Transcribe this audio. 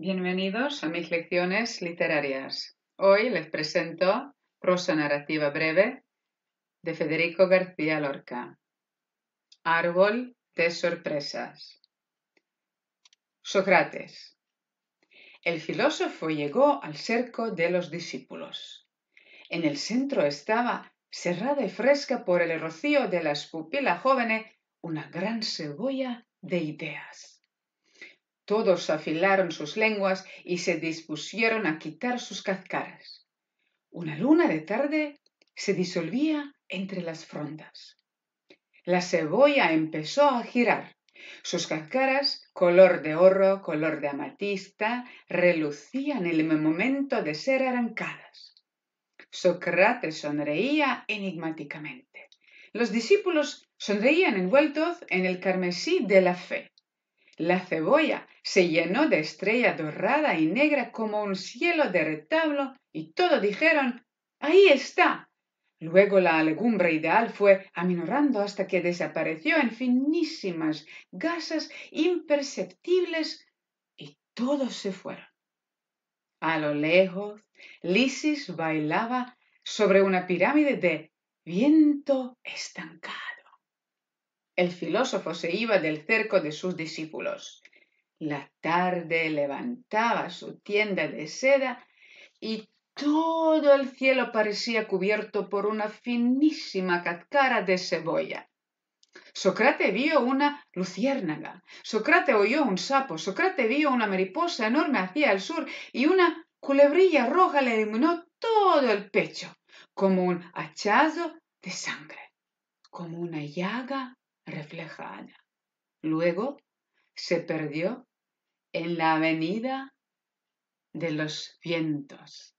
Bienvenidos a mis lecciones literarias. Hoy les presento Prosa Narrativa Breve de Federico García Lorca. Árbol de Sorpresas. Sócrates. El filósofo llegó al cerco de los discípulos. En el centro estaba, cerrada y fresca por el rocío de las pupilas jóvenes, una gran cebolla de ideas. Todos afilaron sus lenguas y se dispusieron a quitar sus cazcaras. Una luna de tarde se disolvía entre las frondas. La cebolla empezó a girar. Sus cazcaras, color de oro, color de amatista, relucían en el momento de ser arrancadas. Sócrates sonreía enigmáticamente. Los discípulos sonreían envueltos en el carmesí de la fe. La cebolla se llenó de estrella dorada y negra como un cielo de retablo y todos dijeron, ahí está. Luego la legumbre ideal fue aminorando hasta que desapareció en finísimas gasas imperceptibles y todos se fueron. A lo lejos, Lisis bailaba sobre una pirámide de viento estancado el filósofo se iba del cerco de sus discípulos. La tarde levantaba su tienda de seda y todo el cielo parecía cubierto por una finísima catcara de cebolla. Sócrates vio una luciérnaga, Sócrates oyó un sapo, Sócrates vio una mariposa enorme hacia el sur y una culebrilla roja le iluminó todo el pecho, como un hachazo de sangre, como una llaga refleja Ana. Luego se perdió en la avenida de los vientos.